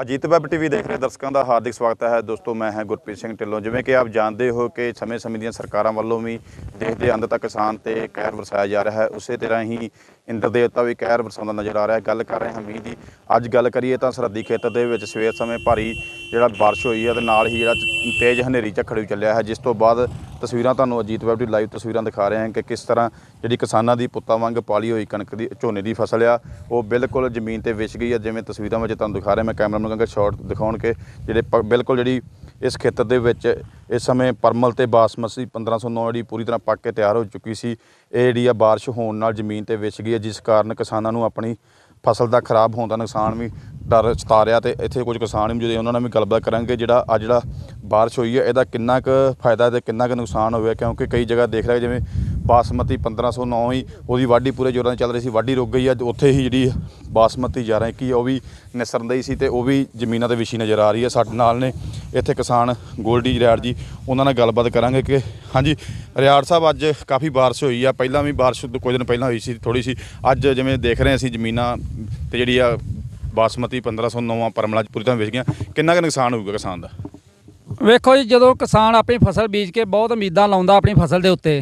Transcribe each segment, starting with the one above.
Ajit web TV ਦੇਖ ਰਹੇ ਦਰਸ਼ਕਾਂ ਦਾ ਹਾਰਦਿਕ ਸਵਾਗਤ ਹੈ ਦੋਸਤੋ ਮੈਂ ਹਾਂ ਗੁਰਪ੍ਰੀਤ ਸਿੰਘ ਢਿੱਲੋਂ ਜਿਵੇਂ ਕਿ ਆਪ ਜਾਣਦੇ ਹੋ ਕਿ ਸਮੇਂ-ਸਮੇਂ ਦੀਆਂ ਸਰਕਾਰਾਂ ਵੱਲੋਂ ਵੀ ਦੇਸ਼ ਦੇ ਅੰਦਰ ਤੱਕ ਕਿਸਾਨ ਤੇ ਕਹਿਰ ਵਰਸਾਇਆ ਜਾ ਰਿਹਾ ਹੈ ਉਸੇ ਤਰ੍ਹਾਂ ਹੀ ਇੰਦਰ ਦੇਵਤਾ ਵੀ ਕਹਿਰ ਵਰਸਾਉਂਦਾ ਨਜ਼ਰ ਆ ਰਿਹਾ ਹੈ ਗੱਲ ਕਰ ਰਹੇ ਹਾਂ ਮੀਂਹ ਦੀ ਅੱਜ ਗੱਲ ਕਰੀਏ ਤਾਂ ਸਰਦੀ ਖੇਤਰ ਦੇ ਵਿੱਚ ਸਵੇਰ ਸਮੇਂ ਭਾਰੀ ਜਿਹੜਾ بارش ਹੋਈ ਹੈ ਤੇ ਨਾਲ ਹੀ ਜਿਹੜਾ ਤੇਜ਼ ਹਨੇਰੀ ਝੱਖੜ ਵੀ ਚੱਲਿਆ ਹੈ ਜਿਸ ਤੋਂ ਬਾਅਦ ਤਸਵੀਰਾਂ ਤੁਹਾਨੂੰ ਅਜੀਤ ਵੈਬ ਦੀ ਲਾਈਵ ਤਸਵੀਰਾਂ ਦਿਖਾ ਰਹੇ ਹਾਂ ਕਿ ਕਿਸ ਤਰ੍ਹਾਂ ਜਿਹੜੀ ਕਿਸਾਨਾਂ ਦੀ ਪੁੱਤਾਂ ਵਾਂਗ ਪਾਲੀ ਹੋਈ ਕਣਕ ਦੀ ਝੋਨੇ ਦੀ ਫਸਲ ਆ ਉਹ ਬਿਲਕੁਲ ਜ਼ਮੀਨ ਤੇ ਵਿਛ ਗਈ ਆ ਜਿਵੇਂ ਤਸਵੀਰਾਂ ਵਿੱਚ ਤੁਹਾਨੂੰ ਦਿਖਾ ਰਿਹਾ ਮੈਂ ਕੈਮਰਾ ਨੂੰ ਕਹਾਂਗਾ ਸ਼ਾਰਟ ਦਿਖਾਉਣ ਕੇ ਜਿਹੜੇ ਬਿਲਕੁਲ ਜਿਹੜੀ ਇਸ ਖੇਤਰ ਦੇ ਵਿੱਚ ਇਸ ਸਮੇਂ ਪਰਮਲ ਤੇ ਬਾਸਮਤੀ 1509 ਜਿਹੜੀ ਪੂਰੀ ਤਰ੍ਹਾਂ ਪੱਕ ਕੇ ਤਿਆਰ ਹੋ ਚੁੱਕੀ ਸੀ ਇਹ ਜਿਹੜੀ ਆ بارش ਹੋਣ ਨਾਲ ਜ਼ਮੀਨ ਤੇ ਵਿਛ ਗਈ ਹੈ ਜਿਸ ਕਾਰਨ ਕਿਸਾਨਾਂ ਨੂੰ ਆਪਣੀ ਫਸਲ ਦਾ ਖਰਾਬ ਹੋਣ ਦਾ ਨੁਕਸਾਨ ਵੀ ਡਰ ਸਤਾ ਰਿਹਾ ਤੇ ਇੱਥੇ ਕੁਝ ਕਿਸਾਨ ਵੀ ਜਿਹੜੇ ਉਹਨਾਂ ਨਾਲ ਵੀ ਗੱਲਬਾਤ ਕਰਾਂਗੇ ਜਿਹੜਾ ਆ ਜਿਹੜਾ بارش ਹੋਈ ਹੈ ਇਹਦਾ ਕਿੰਨਾ ਕੁ ਫਾਇਦਾ ਤੇ ਕਿੰਨਾ ਕੁ ਨੁਕਸਾਨ ਹੋਇਆ ਕਿਉਂਕਿ ਕਈ ਜਗ੍ਹਾ ਦੇਖ ਰਿਹਾ ਜਿਵੇਂ ਬਾਸਮਤੀ 1509 ਹੀ ਉਹਦੀ ਵਾਢੀ ਪੂਰੇ ਜ਼ੋਰਾਂ ਨਾਲ ਚੱਲ ਰਹੀ ਸੀ ਵਾਢੀ ਰੁਕ ਗਈ ਅੱਜ ਉੱਥੇ ਹੀ ਜਿਹੜੀ ਬਾਸਮਤੀ 1121 ਉਹ ਵੀ ਨਿਸਰਨਦਈ ਸੀ ਤੇ ਉਹ ਵੀ ਜ਼ਮੀਨਾਂ ਤੇ ਵਿਛੀ ਨਜ਼ਰ ਆ ਰਹੀ ਹੈ ਸਾਡੇ ਨਾਲ ਨੇ ਇੱਥੇ ਕਿਸਾਨ ਗੋਲਡੀ ਰਿਆੜ ਜੀ ਉਹਨਾਂ ਨਾਲ ਗੱਲਬਾਤ ਕਰਾਂਗੇ ਕਿ ਹਾਂਜੀ ਰਿਆੜ ਸਾਹਿਬ ਅੱਜ ਕਾਫੀ بارش ਹੋਈ ਆ ਪਹਿਲਾਂ ਵੀ بارش ਕੁਝ ਦਿਨ ਪਹਿਲਾਂ ਹੋਈ ਸੀ ਥੋੜੀ ਸੀ ਅੱਜ ਜਿਵੇਂ ਦੇਖ ਰਹੇ ਅਸੀਂ ਜ਼ਮੀਨਾਂ ਤੇ ਜਿਹੜੀ ਆ ਬਾਸਮਤੀ 1509 ਪਰਮਲਾ ਪੂਰੀ ਤਰ੍ਹਾਂ ਵੇਚ ਗਿਆ ਕਿੰਨਾ ਕੁ ਨੁਕਸਾਨ ਹੋਊਗਾ ਕਿਸਾਨ ਦਾ ਵੇਖੋ ਜੀ ਜਦੋਂ ਕਿਸਾਨ ਆਪਣੀ ਫਸਲ ਬੀਜ ਕੇ ਬਹੁਤ ਉਮੀਦਾਂ ਲਾਉਂਦਾ ਆਪਣੀ ਫਸਲ ਦੇ ਉੱਤੇ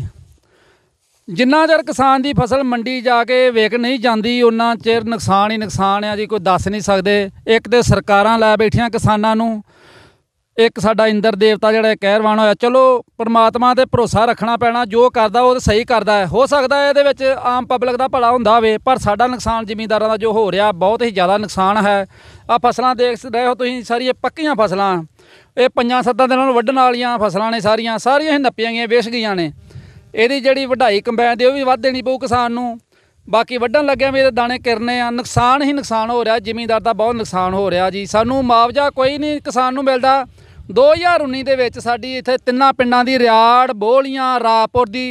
ਜਿੰਨਾ ਚਿਰ ਕਿਸਾਨ ਦੀ ਫਸਲ ਮੰਡੀ ਜਾ ਕੇ ਵੇਖ ਨਹੀਂ ਜਾਂਦੀ ਉਹਨਾਂ ਚਿਰ ਨੁਕਸਾਨ ਹੀ ਨੁਕਸਾਨ ਆ ਜੀ ਕੋਈ ਦੱਸ ਨਹੀਂ ਸਕਦੇ ਇੱਕ ਤੇ ਸਰਕਾਰਾਂ ਲੈ ਬੈਠੀਆਂ ਕਿਸਾਨਾਂ ਨੂੰ ਇੱਕ ਸਾਡਾ ਇੰਦਰ ਦੇਵਤਾ ਜਿਹੜਾ ਕਹਿਰਵਾਨ ਹੋਇਆ ਚਲੋ ਪਰਮਾਤਮਾ ਤੇ ਭਰੋਸਾ ਰੱਖਣਾ ਪੈਣਾ ਜੋ ਕਰਦਾ ਉਹ ਸਹੀ ਕਰਦਾ ਹੈ ਹੋ ਸਕਦਾ ਹੈ ਇਹਦੇ ਵਿੱਚ ਆਮ ਪਬਲਿਕ ਦਾ ਭਲਾ ਹੁੰਦਾ ਹੋਵੇ ਪਰ ਸਾਡਾ ਨੁਕਸਾਨ ਜ਼ਿਮੀਂਦਾਰਾਂ ਦਾ ਜੋ ਹੋ ਰਿਹਾ ਬਹੁਤ ਹੀ ਜ਼ਿਆਦਾ ਨੁਕਸਾਨ ਹੈ ਆ ਫਸਲਾਂ ਦੇਖ ਰਹੇ ਹੋ ਤੁਸੀਂ ਸਾਰੀ ਇਹ ਪੱਕੀਆਂ ਫਸਲਾਂ ਇਹ ਪੰਜਾਂ ਸੱਤਾਂ ਦਿਨਾਂ ਨੂੰ ਵੱਢਣ ਵਾਲੀਆਂ ਫਸਲਾਂ ਨੇ ਸਾਰੀਆਂ ਸਾਰੀਆਂ ਇਹ ਨੱਪੀਆਂ ਗਈਆਂ ਵੇਸ਼ ਗਈਆਂ ਨੇ ਇਹਦੀ ਜਿਹੜੀ ਵਢਾਈ ਕੰਬਾਈਨ ਦੀ ਉਹ ਵੀ ਵੱਧ ਦੇਣੀ ਪਊ ਕਿਸਾਨ ਨੂੰ ਬਾਕੀ ਵੱਢਣ ਲੱਗਿਆ ਵੀ ਇਹਦੇ ਦਾਣੇ ਕਿਰਨੇ ਆ ਨੁਕਸਾਨ ਹੀ ਨੁਕਸਾਨ ਹੋ ਰਿਹਾ ਜ਼ਿਮੀਂਦਾਰ ਦਾ ਬਹੁਤ ਨੁਕਸਾਨ ਹੋ ਰਿਹਾ ਜੀ ਸਾਨੂੰ ਮੁਆਵਜ਼ਾ ਕੋਈ ਨਹੀਂ ਕਿਸਾਨ ਨੂੰ ਮਿਲਦਾ 2019 ਦੇ ਵਿੱਚ ਸਾਡੀ ਇੱਥੇ ਤਿੰਨਾਂ ਪਿੰਡਾਂ ਦੀ ਰਿਆੜ ਬੋਲੀਆਂ ਰਾਪੁਰ ਦੀ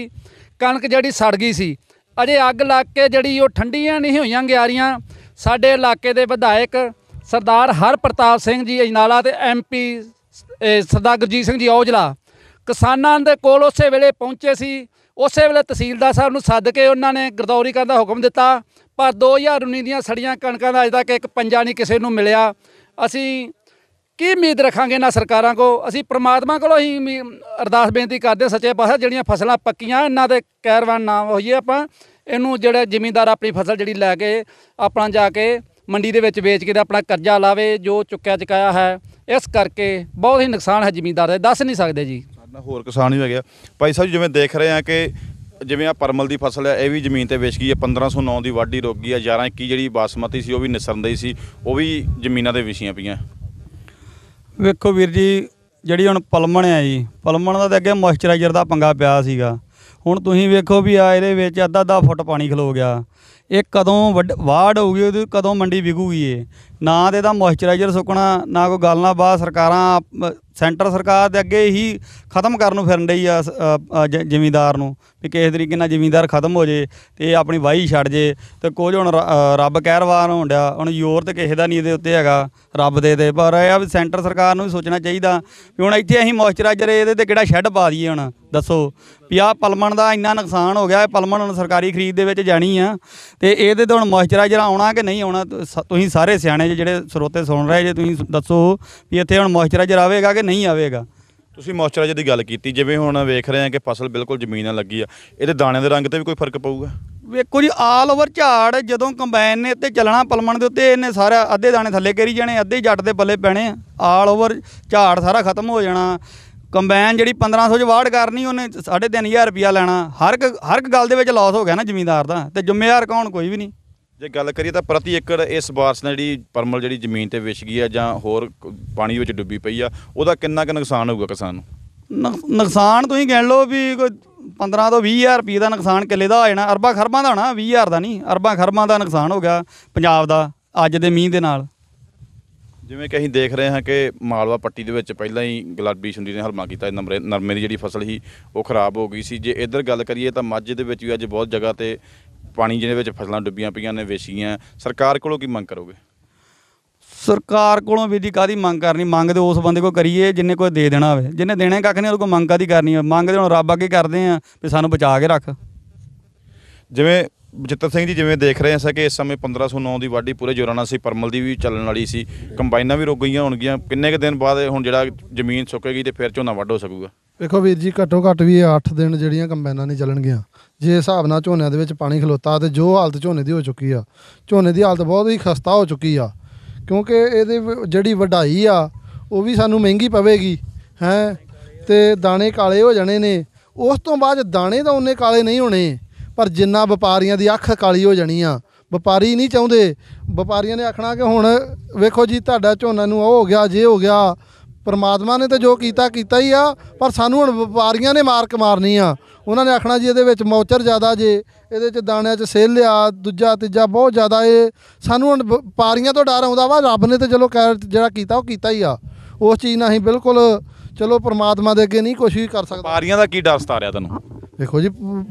ਕਣਕ ਜਿਹੜੀ ਸੜ ਗਈ ਸੀ ਅਜੇ ਅੱਗ ਲੱਗ ਕੇ ਜਿਹੜੀ ਉਹ ਠੰਡੀਆਂ ਨਹੀਂ ਹੋਈਆਂ ਗਿਆਰੀਆਂ ਸਾਡੇ ਇਲਾਕੇ ਦੇ ਵਿਧਾਇਕ ਸਰਦਾਰ ਹਰਪ੍ਰਤਾਪ ਸਿੰਘ ਜੀ ਅਜਨਾਲਾ ਤੇ ਐਮਪੀ ਸਰਦਾਰ ਗੁਰਜੀਤ ਸਿੰਘ ਜੀ ਔਜਲਾ ਕਿਸਾਨਾਂ ਦੇ ਕੋਲ ਉਸੇ ਵੇਲੇ ਪਹੁੰਚੇ ਸੀ ਉਸੇ ਵੇਲੇ ਤਹਿਸੀਲਦਾਰ ਸਾਹਿਬ ਨੂੰ ਸੱਦ ਕੇ ਉਹਨਾਂ ਨੇ ਗਰਦੌਰੀ ਕਰਨ ਦਾ ਹੁਕਮ ਦਿੱਤਾ ਪਰ 2019 ਦੀਆਂ ਸੜੀਆਂ ਕਣਕਾਂ ਦਾ ਅਜੇ ਤੱਕ ਇੱਕ ਪੰਜਾ ਨਹੀਂ ਕਿਸੇ ਨੂੰ ਮਿਲਿਆ ਅਸੀਂ ਕੀ ਉਮੀਦ ਰੱਖਾਂਗੇ ਨਾ ਸਰਕਾਰਾਂ ਕੋ ਅਸੀਂ ਪ੍ਰਮਾਤਮਾ ਕੋਲੋਂ ਹੀ ਅਰਦਾਸ ਬੇਨਤੀ ਕਰਦੇ ਸੱਚੇ ਪਾਸਾ ਜਿਹੜੀਆਂ ਫਸਲਾਂ ਪੱਕੀਆਂ ਇਹਨਾਂ ਦੇ ਕੈਰਵਾਨ ਨਾ ਹੋਈਏ ਆਪਾਂ ਇਹਨੂੰ ਜਿਹੜਾ ਜ਼ਿਮੀਂਦਾਰ ਆਪਣੀ ਫਸਲ ਜਿਹੜੀ ਲੈ ਕੇ ਆਪਣਾ ਜਾ ਕੇ ਮੰਡੀ ਦੇ ਵਿੱਚ ਵੇਚ ਕੇ ਤੇ ਆਪਣਾ ਕਰਜ਼ਾ ਲਾਵੇ ਜੋ ਚੁੱਕਿਆ ਚੁਕਾਇਆ ਹੈ ਇਸ ਕਰਕੇ ਬਹੁਤ ਹੀ ਨੁਕਸਾਨ ਹੈ ਜ਼ਿਮੀਂਦਾਰ ਦਾ ਦੱਸ ਨਹੀਂ ਸਕਦੇ ਜੀ ਸਾਡਾ ਹੋਰ ਕਿਸਾਨ ਹੀ ਹੋ ਗਿਆ ਭਾਈ ਸਾਹਿਬ ਜਿਵੇਂ ਦੇਖ ਰਹੇ ਆ ਕਿ ਜਿਵੇਂ ਆ ਪਰਮਲ ਦੀ ਫਸਲ ਹੈ ਇਹ ਵੀ ਜ਼ਮੀਨ ਤੇ ਵੇਚ ਗਈ ਹੈ 1509 ਦੀ ਵਾਢੀ ਰੁਕ ਗਈ ਹੈ 1121 ਜਿਹੜੀ ਬਾਸਮਤੀ ਸੀ ਉਹ ਵੀ ਨਿਸਰਨ ਦੀ ਸੀ ਉਹ ਵੀ ਜ਼ਮੀਨਾਂ ਦੇ ਵਿਛੀਆਂ ਪਈਆਂ ਵੇਖੋ ਵੀਰ ਜੀ ਜਿਹੜੀ ਹੁਣ ਪਲਮਣ ਆ ਜੀ ਪਲਮਣ ਦਾ ਤੇ ਅੱਗੇ ਮੋਇਸਚਰਾਈਜ਼ਰ ਦਾ ਪੰਗਾ ਪਿਆ ਸੀਗਾ ਹੁਣ ਤੁਸੀਂ ਵੇਖੋ ਵੀ ਆ ਇਹਦੇ ਵਿੱਚ ਅੱਧਾ ਅੱਧਾ ਫੁੱਟ ਪਾਣੀ ਖਲੋ ਗਿਆ ਇਹ ਕਦੋਂ ਵਾਰਡ ਵਾੜ ਹੋਊਗੀ ਉਹ ਕਦੋਂ ਮੰਡੀ ਵਿਕੂਗੀ ਇਹ ਨਾ ਤੇ ਇਹਦਾ ਮੋਇਸਚਰਾਈਜ਼ਰ ਸੁੱਕਣਾ ਨਾ ਕੋਈ ਗੱਲ ਨਾ ਬਾਤ ਸਰਕਾਰਾਂ ਸੈਂਟਰ ਸਰਕਾਰ ਦੇ ਅੱਗੇ ਹੀ ਖਤਮ ਕਰਨ ਨੂੰ ਫਿਰਨ ਡਈ ਆ ਜ਼ਿਮੀਦਾਰ ਨੂੰ ਵੀ ਕਿਸੇ ਤਰੀਕੇ ਨਾਲ ਜ਼ਿਮੀਦਾਰ ਖਤਮ ਹੋ ਜੇ ਤੇ ਇਹ ਆਪਣੀ ਵਾਹੀ ਛੱਡ ਜੇ ਤੇ ਕੋਈ ਹੁਣ ਰੱਬ ਕਹਿਰਵਾਨ ਹੋਣ ਡਿਆ ਹੁਣ ਯੋਰ ਤੇ ਕਿਸੇ ਦਾ ਨਹੀਂ ਇਹਦੇ ਉੱਤੇ ਹੈਗਾ ਰੱਬ ਦੇ ਦੇ ਪਰ ਇਹ ਆ ਵੀ ਸੈਂਟਰ ਸਰਕਾਰ ਨੂੰ ਵੀ ਸੋਚਣਾ ਚਾਹੀਦਾ ਵੀ ਹੁਣ ਇੱਥੇ ਅਸੀਂ ਮੋਇਸਚਰਾਈਜ਼ਰ ਇਹਦੇ ਤੇ ਕਿਹੜਾ ਸ਼ੈੱਡ ਪਾ ਦਈਏ ਹੁਣ ਦੱਸੋ ਵੀ ਆਹ ਪਲਮਣ ਦਾ ਇੰਨਾ ਨੁਕਸਾਨ ਹੋ ਗਿਆ ਇਹ ਪਲਮਣ ਹੁਣ ਸਰਕਾਰੀ ਖਰੀਦ ਦੇ ਵਿੱਚ ਜਾਣੀ ਆ ਤੇ ਇਹਦੇ ਤੋਂ ਹੁਣ ਮੋਇਸਚਰਾਈਜ਼ਰ ਆਉਣਾ ਕਿ ਨਹੀਂ ਆਉਣਾ ਤੁਸੀਂ ਸਾਰੇ ਸਿਆਣੇ ਜਿਹੜੇ ਸਰੋਤੇ ਸੁਣ ਰਹੇ ਜੇ ਤੁਸੀਂ ਦੱਸੋ ਵੀ ਇੱਥੇ ਹੁਣ ਮੋਇਸਚਰਾਈਜ਼ਰ ਆਵੇਗਾ ਕਿ ਨਹੀਂ ਆਵੇਗਾ ਤੁਸੀਂ ਮੋਇਸਚਰਾਈਜ਼ਰ ਦੀ ਗੱਲ ਕੀਤੀ ਜਿਵੇਂ ਹੁਣ ਵੇਖ ਰਹੇ ਆ ਕਿ ਫਸਲ ਬਿਲਕੁਲ ਜ਼ਮੀਨ ਨਾਲ ਲੱਗੀ ਆ ਇਹਦੇ ਦਾਣਿਆਂ ਦੇ ਰੰਗ ਤੇ ਵੀ ਕੋਈ ਫਰਕ ਪਊਗਾ ਵੇਖੋ ਜੀ ਆਲ ਓਵਰ ਝਾੜ ਜਦੋਂ ਕੰਬਾਈਨ ਨੇ ਤੇ ਚੱਲਣਾ ਪਲਮਣ ਦੇ ਉੱਤੇ ਇਹਨੇ ਸਾਰਾ ਅੱਧੇ ਦਾਣੇ ਥੱਲੇ ਕੇਰੀ ਜਾਣੇ ਅੱਧੇ ਜੱਟ ਦੇ ਬੱਲੇ ਪੈਣੇ ਆਲ ਓਵਰ ਝਾੜ ਸਾਰਾ ਖਤਮ ਹੋ ਜਾਣਾ ਕੰਬਾਈਨ ਜਿਹੜੀ 1500 ਚ ਵਾੜ ਕਰਨੀ ਉਹਨੇ 3500 ਰੁਪਿਆ ਲੈਣਾ ਹਰ ਇੱਕ ਹਰ ਇੱਕ ਗੱਲ ਦੇ ਵਿੱਚ ਲਾਸ ਹੋ ਗਿਆ ਨਾ ਜ਼ਮੀਂਦਾਰ ਦਾ ਤੇ ਜ਼ਿੰਮੇਵਾਰ ਕੌਣ ਕੋਈ ਵੀ ਨਹੀਂ ਜੇ ਗੱਲ ਕਰੀਏ ਤਾਂ ਪ੍ਰਤੀ ਏਕੜ ਇਸ ਬਾਰਸ ਨਾਲ ਜਿਹੜੀ ਪਰਮਲ ਜਿਹੜੀ ਜ਼ਮੀਨ ਤੇ ਵਿਛ ਗਈ ਆ ਜਾਂ ਹੋਰ ਪਾਣੀ ਵਿੱਚ ਡੁੱਬੀ ਪਈ ਆ ਉਹਦਾ ਕਿੰਨਾ ਕੁ ਨੁਕਸਾਨ ਹੋਊਗਾ ਕਿਸਾਨ ਨੂੰ ਨੁਕਸਾਨ ਤੁਸੀਂ ਗਿਣ ਲਓ ਵੀ ਕੋਈ 15 ਤੋਂ 20000 ਰੁਪਏ ਦਾ ਨੁਕਸਾਨ ਕਿੱਲੇ ਦਾ ਹੋ ਜਾਣਾ ਅਰਬਾਂ ਖਰਬਾਂ ਦਾ ਹੋਣਾ 20000 ਦਾ ਨਹੀਂ ਅਰਬਾਂ ਖਰਬਾਂ ਦਾ ਨੁਕਸਾਨ ਹੋ ਗਿਆ ਪੰਜਾਬ ਦਾ ਅੱਜ ਦੇ ਮੀਂਹ ਦੇ ਨਾਲ ਜਿਵੇਂ ਕਿ ਅਸੀਂ ਦੇਖ ਰਹੇ ਹਾਂ ਕਿ ਮਾਲਵਾ ਪੱਟੀ ਦੇ ਵਿੱਚ ਪਹਿਲਾਂ ਹੀ ਗਲਾਬੀ ਸੁੰਡੀ ਨੇ ਹਲਮਾ ਕੀਤਾ ਨਰਮੇ ਨਰਮੇ ਦੀ ਜਿਹੜੀ ਫਸਲ ਸੀ ਉਹ ਖਰਾਬ ਹੋ ਗਈ ਸੀ ਜੇ ਇੱਧਰ ਗੱਲ ਕਰੀਏ ਤਾਂ ਮਾਝੇ ਦੇ ਵਿੱਚ ਵੀ ਅੱਜ ਬਹੁਤ ਜਗ੍ਹਾ ਤੇ ਪਾਣੀ ਜਿਹਦੇ ਵਿੱਚ ਫਸਲਾਂ ਡੁੱਬੀਆਂ ਪਈਆਂ ਨੇ ਵੇਸੀਆਂ ਸਰਕਾਰ ਕੋਲੋਂ ਕੀ ਮੰਗ ਕਰੋਗੇ ਸਰਕਾਰ ਕੋਲੋਂ ਵੀ ਦੀ ਕਾਦੀ ਮੰਗ ਕਰਨੀ ਮੰਗ ਉਸ ਬੰਦੇ ਕੋ ਕਰੀਏ ਜਿੰਨੇ ਕੋਈ ਦੇ ਦੇਣਾ ਹੋਵੇ ਜਿੰਨੇ ਦੇਣੇ ਕੱਖ ਨਹੀਂ ਉਹ ਕੋ ਮੰਗ ਕਾਦੀ ਕਰਨੀ ਆ ਮੰਗ ਹੁਣ ਰੱਬ ਅੱਗੇ ਕਰਦੇ ਆ ਵੀ ਸਾਨੂੰ ਬਚਾ ਕੇ ਰੱਖ ਜਿਵੇਂ ਬਚਿੱਤਰ ਸਿੰਘ ਜੀ ਜਿਵੇਂ ਦੇਖ ਰਹੇ ਆ ਕਿ ਇਸ ਸਮੇਂ 1509 ਦੀ ਵਾਢੀ ਪੂਰੇ ਜ਼ੋਰਾਂ ਨਾਲ ਸੀ ਪਰਮਲ ਦੀ ਵੀ ਚੱਲਣ ਵਾਲੀ ਸੀ ਕੰਬਾਈਨਾਂ ਵੀ ਰੁਕ ਗਈਆਂ ਹੋਣਗੀਆਂ ਕਿੰਨੇ ਕੁ ਦਿਨ ਬਾਅਦ ਹੁਣ ਜਿਹੜਾ ਜ਼ਮੀਨ ਸੁੱਕੇਗੀ ਤੇ ਫਿਰ ਝੋਨਾ ਵੱਢ ਹੋ ਸਕੂਗਾ ਵੇਖੋ ਵੀਰ ਜੀ ਘੱਟੋ ਘੱਟ ਵੀ 8 ਦਿਨ ਜਿਹੜੀਆਂ ਕੰਬਾਈਨਾਂ ਨਹੀਂ ਚੱਲਣਗੀਆਂ ਜੇ ਹਿਸਾਬ ਨਾਲ ਝੋਨਿਆਂ ਦੇ ਵਿੱਚ ਪਾਣੀ ਖਲੋਤਾ ਤੇ ਜੋ ਹਾਲਤ ਝੋਨੇ ਦੀ ਹੋ ਚੁੱਕੀ ਆ ਝੋਨੇ ਦੀ ਹਾਲਤ ਬਹੁਤ ਹੀ ਖਸਤਾ ਹੋ ਚੁੱਕੀ ਆ ਕਿਉਂਕਿ ਇਹਦੇ ਜਿਹੜੀ ਵਢਾਈ ਆ ਉਹ ਵੀ ਸਾਨੂੰ ਮਹਿੰਗੀ ਪਵੇਗੀ ਹੈ ਤੇ ਦਾਣੇ ਕਾਲੇ ਹੋ ਜਾਣੇ ਨੇ ਉਸ ਤੋਂ ਬਾਅਦ ਦਾਣੇ ਤਾਂ ਉਹਨੇ ਕਾਲੇ ਨਹੀਂ ਹੋਣੇ ਪਰ ਜਿੰਨਾ ਵਪਾਰੀਆਂ ਦੀ ਅੱਖ ਕਾਲੀ ਹੋ ਜਾਣੀ ਆ ਵਪਾਰੀ ਨਹੀਂ ਚਾਹੁੰਦੇ ਵਪਾਰੀਆਂ ਨੇ ਆਖਣਾ ਕਿ ਹੁਣ ਵੇਖੋ ਜੀ ਤੁਹਾਡਾ ਝੋਨਾ ਨੂੰ ਉਹ ਹੋ ਗਿਆ ਜੇ ਹੋ ਗਿਆ ਪਰਮਾਤਮਾ ਨੇ ਤਾਂ ਜੋ ਕੀਤਾ ਕੀਤਾ ਹੀ ਆ ਪਰ ਸਾਨੂੰ ਹੁਣ ਵਪਾਰੀਆਂ ਨੇ ਮਾਰਕ ਮਾਰਨੀ ਆ ਉਹਨਾਂ ਨੇ ਆਖਣਾ ਜੀ ਇਹਦੇ ਵਿੱਚ ਮੌਚਰ ਜ਼ਿਆਦਾ ਜੇ ਇਹਦੇ 'ਚ ਦਾਣਿਆਂ 'ਚ ਸੇਲ ਲਿਆ ਦੂਜਾ ਤੀਜਾ ਬਹੁਤ ਜ਼ਿਆਦਾ ਇਹ ਸਾਨੂੰ ਹੁਣ ਵਪਾਰੀਆਂ ਤੋਂ ਡਰ ਆਉਂਦਾ ਵਾ ਰੱਬ ਨੇ ਤਾਂ ਚਲੋ ਜਿਹੜਾ ਕੀਤਾ ਉਹ ਕੀਤਾ ਹੀ ਆ ਉਸ ਚੀਜ਼ ਨਾਲ ਹੀ ਬਿਲਕੁਲ ਚਲੋ ਪਰਮਾਤਮਾ ਦੇ ਅੱਗੇ ਨਹੀਂ ਕੁਝ ਵੀ ਕਰ ਸਕਦਾ ਵਪਾਰੀਆਂ ਦਾ ਕੀ ਡਰ ਸਤਾ ਰਿਹਾ ਤੈਨੂੰ ਦੇਖੋ ਜੀ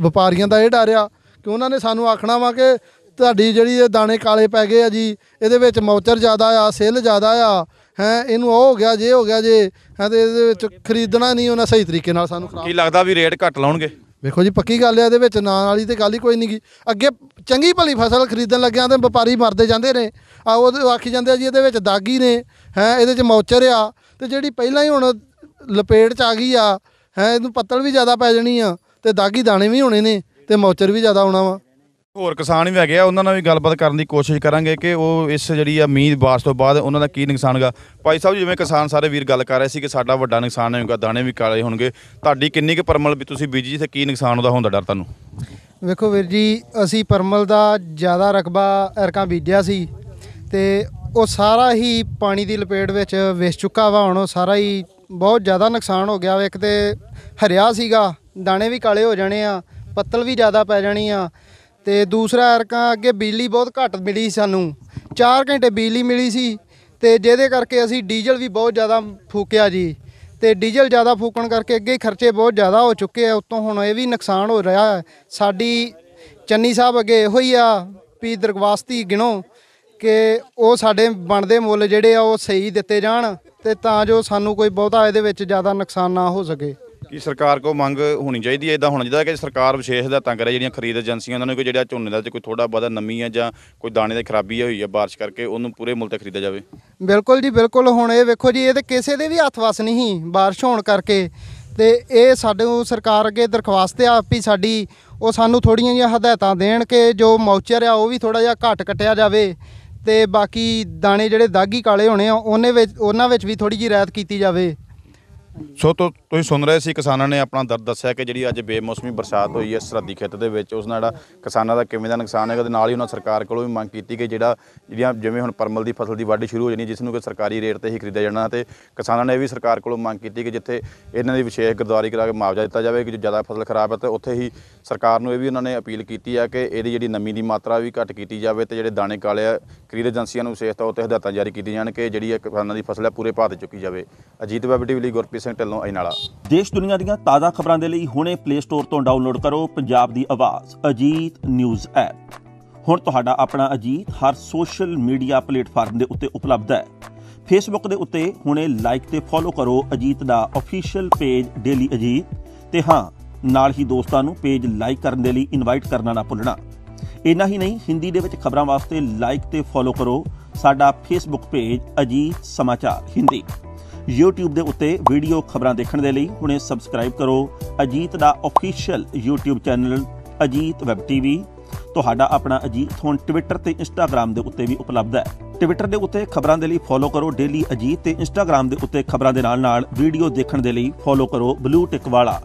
ਵਪਾਰੀਆਂ ਦਾ ਇਹ ਡਰ ਆ ਕਿ ਉਹਨਾਂ ਨੇ ਸਾਨੂੰ ਆਖਣਾ ਵਾ ਕਿ ਤੁਹਾਡੀ ਜਿਹੜੀ ਇਹ ਦਾਣੇ ਕਾਲੇ ਪੈ ਗਏ ਆ ਜੀ ਇਹਦੇ ਵਿੱਚ ਮੌਚਰ ਜ਼ਿਆਦਾ ਆ ਸੇਲ ਜ਼ਿਆਦਾ ਆ ਹੈ ਇਹਨੂੰ ਉਹ ਹੋ ਗਿਆ ਜੇ ਹੋ ਗਿਆ ਜੇ ਹੈ ਤੇ ਇਹਦੇ ਵਿੱਚ ਖਰੀਦਣਾ ਨਹੀਂ ਉਹਨਾਂ ਸਹੀ ਤਰੀਕੇ ਨਾਲ ਸਾਨੂੰ ਕੀ ਲੱਗਦਾ ਵੀ ਰੇਟ ਘੱਟ ਲਾਉਣਗੇ ਵੇਖੋ ਜੀ ਪੱਕੀ ਗੱਲ ਹੈ ਇਹਦੇ ਵਿੱਚ ਨਾਂ ਵਾਲੀ ਤੇ ਗੱਲ ਹੀ ਕੋਈ ਨਹੀਂ ਗਈ ਅੱਗੇ ਚੰਗੀ ਭਲੀ ਫਸਲ ਖਰੀਦਣ ਲੱਗਿਆਂ ਤੇ ਵਪਾਰੀ ਮਰਦੇ ਜਾਂਦੇ ਨੇ ਆ ਉਹ ਆਖੀ ਜਾਂਦੇ ਆ ਜੀ ਇਹਦੇ ਵਿੱਚ ਦਾਗੀ ਨੇ ਹੈ ਇਹਦੇ ਵਿੱਚ ਮੌਚਰ ਆ ਤੇ ਜਿਹੜੀ ਪਹਿਲਾਂ ਹੀ ਹੁਣ ਲਪੇਟ ਚ ਆ ਗਈ ਆ ਹੈ ਇਹਨੂੰ ਪੱਤਲ ਵੀ ਜ਼ਿਆਦਾ ਪੈ ਜਾਣੀ ਆ ਤੇ ਦਾਗੀ ਦਾਣੇ ਵੀ ਹੋਣੇ ਨੇ ਤੇ ਮੌਚਰ ਵੀ ਜ਼ਿਆਦਾ ਆਉਣਾ ਵਾ ਹੋਰ ਕਿਸਾਨ ਵੀ ਹੈਗੇ ਆ ਉਹਨਾਂ ਨਾਲ ਵੀ ਗੱਲਬਾਤ ਕਰਨ ਦੀ ਕੋਸ਼ਿਸ਼ ਕਰਾਂਗੇ ਕਿ ਉਹ ਇਸ ਜਿਹੜੀ ਆ ਮੀਂਹ ਬਾਰਸ਼ ਤੋਂ ਬਾਅਦ ਉਹਨਾਂ ਦਾ ਕੀ ਨੁਕਸਾਨ ਹੋਗਾ ਭਾਈ ਸਾਹਿਬ ਜਿਵੇਂ ਕਿਸਾਨ ਸਾਰੇ ਵੀਰ ਗੱਲ ਕਰ ਰਹੇ ਸੀ ਕਿ ਸਾਡਾ ਵੱਡਾ ਨੁਕਸਾਨ ਹੋਊਗਾ ਦਾਣੇ ਵੀ ਕਾਲੇ ਹੋਣਗੇ ਤੁਹਾਡੀ ਕਿੰਨੀ ਕੁ ਪਰਮਲ ਵੀ ਤੁਸੀਂ ਬੀਜੀ ਤੇ ਕੀ ਨੁਕਸਾਨ ਉਹਦਾ ਹੁੰਦਾ ਡਰ ਤੁਹਾਨੂੰ ਵੇਖੋ ਵੀਰ ਜੀ ਅਸੀਂ ਪਰਮਲ ਦਾ ਜ਼ਿਆਦਾ ਰਕਬਾ ਐਰਕਾਂ ਬੀਜਿਆ ਸੀ ਤੇ ਉਹ ਸਾਰਾ ਹੀ ਪਾਣੀ ਦੀ ਲਪੇਟ ਵਿੱਚ ਵਿਸ ਚੁੱਕਾ ਵਾ ਹੁਣ ਉਹ ਸਾਰਾ ਹੀ ਬਹੁਤ ਜ਼ਿਆਦਾ ਨੁਕਸਾਨ ਹੋ ਗਿਆ ਵੇ ਇੱਕ ਤੇ ਹਰਿਆ ਸੀਗਾ ਦਾਣੇ ਵੀ ਕਾਲੇ ਹੋ ਜਾਣੇ ਆ ਪੱਤਲ ਵੀ ਜ਼ਿਆਦਾ ਪੈ ਜਾਣੀ ਆ ਤੇ ਦੂਸਰਾ ਐਰਕਾਂ ਅੱਗੇ ਬਿਜਲੀ ਬਹੁਤ ਘੱਟ ਮਿਲੀ ਸਾਨੂੰ 4 ਘੰਟੇ ਬਿਜਲੀ ਮਿਲੀ ਸੀ ਤੇ ਜਿਹਦੇ ਕਰਕੇ ਅਸੀਂ ਡੀਜ਼ਲ ਵੀ ਬਹੁਤ ਜ਼ਿਆਦਾ ਫੂਕਿਆ ਜੀ ਤੇ ਡੀਜ਼ਲ ਜ਼ਿਆਦਾ ਫੂਕਣ ਕਰਕੇ ਅੱਗੇ ਖਰਚੇ ਬਹੁਤ ਜ਼ਿਆਦਾ ਹੋ ਚੁੱਕੇ ਆ ਉਤੋਂ ਹੁਣ ਇਹ ਵੀ ਨੁਕਸਾਨ ਹੋ ਰਿਹਾ ਸਾਡੀ ਚੰਨੀ ਸਾਹਿਬ ਅੱਗੇ ਇਹੋ ਹੀ ਆ ਵੀ ਦਰਗਵਾਸਤੀ ਗਿਣੋ ਕਿ ਉਹ ਸਾਡੇ ਬਣਦੇ ਮੁੱਲ ਜਿਹੜੇ ਆ ਉਹ ਸਹੀ ਦਿੱਤੇ ਜਾਣ ਤੇ ਤਾਂ ਜੋ ਸਾਨੂੰ ਕੋਈ ਬਹੁਤਾ ਇਹਦੇ ਵਿੱਚ ਜ਼ਿਆਦਾ ਨੁਕਸਾਨ ਨਾ ਹੋ ਸਕੇ ਕਿ ਸਰਕਾਰ ਕੋ ਮੰਗ ਹੋਣੀ ਚਾਹੀਦੀ ਹੈ ਇਦਾਂ ਹੋਣਾ ਚਾਹੀਦਾ ਕਿ ਸਰਕਾਰ ਵਿਸ਼ੇਸ਼ ਤੰਗ ਕਰੇ ਜਿਹੜੀਆਂ ਖਰੀਦ ਏਜੰਸੀਆਂ ਉਹਨਾਂ ਨੂੰ ਕੋਈ ਜਿਹੜਾ ਝੋਨੇ ਦਾ ਤੇ ਕੋਈ ਥੋੜਾ ਬਾਦਾ ਨਮੀ ਹੈ ਜਾਂ ਕੋਈ ਦਾਣੇ ਦੇ ਖਰਾਬੀ ਹੋਈ ਹੈ بارش ਕਰਕੇ ਉਹਨੂੰ ਪੂਰੇ ਮੁੱਲ ਤੇ ਖਰੀਦਿਆ ਜਾਵੇ ਬਿਲਕੁਲ ਜੀ ਬਿਲਕੁਲ ਹੁਣ ਇਹ ਵੇਖੋ ਜੀ ਇਹ ਤੇ ਕਿਸੇ ਦੇ ਵੀ ਹੱਥ ਵਸ ਨਹੀਂ بارش ਹੋਣ ਕਰਕੇ ਤੇ ਇਹ ਸਾਡੇ ਸਰਕਾਰ ਅੱਗੇ ਦਰਖਾਸਤ ਆ ਵੀ ਸਾਡੀ ਉਹ ਸਾਨੂੰ ਥੋੜੀਆਂ ਜਿਹੀਆਂ ਹਦਾਇਤਾਂ ਦੇਣ ਕਿ ਜੋ ਮੌਚਰ ਆ ਉਹ ਵੀ ਥੋੜਾ ਜਿਹਾ ਘੱਟ ਕੱਟਿਆ ਜਾਵੇ ਤੇ ਬਾਕੀ ਦਾਣੇ ਜਿਹੜੇ ਦਾਗੀ ਕਾਲੇ ਹੋਣੇ ਆ ਉਹਨੇ ਵਿੱਚ ਉਹਨਾਂ ਵਿੱਚ ਵੀ ਥੋੜੀ ਜਿਹੀ ਰਾਇਤ ਕੀਤੀ ਜਾਵੇ ਸੋ ਤੋ ਤੁਸੀਂ ਸੁਣ ਰਹੇ ਸੀ ਕਿਸਾਨਾਂ ਨੇ ਆਪਣਾ ਦਰਦ ਦੱਸਿਆ ਕਿ ਜਿਹੜੀ ਅੱਜ ਬੇਮੌਸਮੀ ਬਰਸਾਤ ਹੋਈ ਹੈ ਸਰਦੀ ਖੇਤ ਦੇ ਵਿੱਚ ਉਸ ਨਾਲ ਜਿਹੜਾ ਕਿਸਾਨਾਂ ਦਾ ਕਿਵੇਂ ਦਾ ਨੁਕਸਾਨ ਹੈਗਾ ਤੇ ਨਾਲ ਹੀ ਉਹਨਾਂ ਸਰਕਾਰ ਕੋਲੋਂ ਵੀ ਮੰਗ ਕੀਤੀ ਕਿ ਜਿਹੜਾ ਜਿਹੜੀਆਂ ਜਿਵੇਂ ਹੁਣ ਪਰਮਲ ਦੀ ਫਸਲ ਦੀ ਵਾਢੀ ਸ਼ੁਰੂ ਹੋ ਜਾਣੀ ਜਿਸ ਨੂੰ ਕਿ ਸਰਕਾਰੀ ਰੇਟ ਤੇ ਹੀ ਖਰੀਦਿਆ ਜਾਣਾ ਤੇ ਕਿਸਾਨਾਂ ਨੇ ਇਹ ਵੀ ਸਰਕਾਰ ਕੋਲੋਂ ਮੰਗ ਕੀਤੀ ਕਿ ਜਿੱਥੇ ਇਹਨਾਂ ਦੀ ਵਿਸ਼ੇਸ਼ ਗੁਰਦਵਾਰੀ ਕਰਾ ਕੇ ਮੁਆਵਜ਼ਾ ਦਿੱਤਾ ਜਾਵੇ ਕਿ ਜੋ ਜ਼ਿਆਦਾ ਫਸਲ ਖਰਾਬ ਹੈ ਤੇ ਉੱਥੇ ਹੀ ਸਰਕਾਰ ਨੂੰ ਇਹ ਵੀ ਉਹਨਾਂ ਨੇ ਅਪੀਲ ਕੀਤੀ ਹੈ ਕਿ ਇਹਦੀ ਜਿਹੜੀ ਨਮੀ ਦੀ ਮਾਤਰਾ ਵੀ ਘੱਟ ਕੀਤੀ ਜਾਵੇ ਤੇ ਜਿਹੜੇ ਦਾਣੇ ਕਾਲੇ ਆ ਖਰੀਦ ਏਜੰਸੀਆਂ ਨੂੰ ਵਿਸ਼ੇਸ਼ ਤੌਰ ਤੇ ਹਦਾਇਤਾਂ ਜਾਰੀ ਕੀਤੀਆਂ ਜਾਣ ਕਿ ਜਿਹੜੀ ਕਿਸਾਨਾਂ ਦੀ ਫਸਲ ਹੈ ਪੂਰੇ ਭਾਅ ਤੇ ਚੁੱਕੀ ਜਾਵੇ ਅਜੀਤ ਵੈਬ ਟੀਵੀ ਲਈ ਗੁਰਪ੍ਰੀਤ ਸਿੰਘ ਢਿੱਲੋਂ ਅਜਨਾਲਾ ਦੇਸ਼ ਦੁਨੀਆ ਦੀਆਂ ਤਾਜ਼ਾ ਖਬਰਾਂ ਦੇ ਲਈ ਹੁਣੇ ਪਲੇ ਸਟੋਰ ਤੋਂ ਡਾਊਨਲੋਡ ਕਰੋ ਪੰਜਾਬ ਦੀ ਆਵਾਜ਼ ਅਜੀਤ ਨਿਊਜ਼ ਐਪ ਹੁਣ ਤੁਹਾਡਾ ਆਪਣਾ ਅਜੀਤ ਹਰ ਸੋਸ਼ਲ ਮੀਡੀਆ ਪਲੇਟਫਾਰਮ ਦੇ ਉੱਤੇ ਉਪਲਬਧ ਹੈ ਫੇਸਬੁੱਕ ਦੇ ਉੱਤੇ ਹੁਣੇ ਲਾਈਕ ਤੇ ਫੋਲੋ ਕਰੋ ਅਜੀਤ ਦਾ ਅਫੀਸ਼ੀਅਲ ਪੇਜ ਡੇਲੀ ਅਜੀਤ ਤੇ ਹਾਂ ਨਾਲ ਹੀ ਦੋਸਤਾਂ ਨੂੰ ਪੇਜ ਲਾਈਕ ਕਰਨ ਦੇ ਲਈ ਇਨਵਾਈਟ ਕਰਨਾ ਨਾ ਭੁੱਲਣਾ ਇੰਨਾ ਹੀ ਨਹੀਂ ਹਿੰਦੀ ਦੇ ਵਿੱਚ ਖਬਰਾਂ ਵਾਸਤੇ ਲਾਈਕ ਤੇ ਫੋਲੋ ਕਰੋ ਸਾਡਾ ਫੇਸਬੁੱਕ ਪੇਜ ਅਜੀਤ ਸਮਾਚਾਰ ਹਿੰਦੀ YouTube ਦੇ ਉੱਤੇ ਵੀਡੀਓ ਖਬਰਾਂ ਦੇਖਣ ਦੇ ਲਈ ਹੁਣੇ ਸਬਸਕ੍ਰਾਈਬ ਕਰੋ ਅਜੀਤ ਦਾ official YouTube channel Ajit web TV ਤੁਹਾਡਾ ਆਪਣਾ ਅਜੀਤ ਹੁਣ ਟਵਿੱਟਰ ਤੇ ਇੰਸਟਾਗ੍ਰam ਦੇ ਉੱਤੇ ਵੀ ਉਪਲਬਧ ਹੈ ਟਵਿੱਟਰ ਦੇ ਉੱਤੇ ਖਬਰਾਂ ਦੇ ਲਈ ਫੋਲੋ ਕਰੋ ਡੇਲੀ ਅਜੀਤ ਤੇ ਇੰਸਟਾਗ੍ਰam ਦੇ ਉੱਤੇ ਖਬਰਾਂ ਦੇ ਨਾਲ ਨਾਲ ਵੀਡੀਓ ਦੇਖਣ ਦੇ ਲਈ ਫੋਲੋ ਕਰੋ ਬਲੂ ਟਿਕ ਵਾਲਾ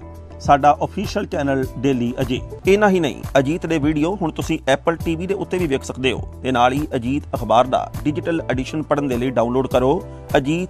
ਸਾਡਾ ਅਫੀਸ਼ੀਅਲ ਚੈਨਲ ਡੇਲੀ ਅਜੀਤ ਇਨਾ ਹੀ ਨਹੀਂ ਅਜੀਤ ਦੇ ਵੀਡੀਓ ਹੁਣ ਤੁਸੀਂ ਐਪਲ ਟੀਵੀ ਦੇ ਉੱਤੇ ਵੀ ਵੇਖ ਸਕਦੇ ਹੋ ਤੇ ਨਾਲ ਹੀ ਅਜੀਤ ਅਖਬਾਰ ਦਾ ਡਿਜੀਟਲ ਐਡੀਸ਼ਨ ਪੜ੍ਹਨ ਦੇ ਲਈ ਡਾਊਨਲੋਡ ਕਰੋ ਅਜੀਤ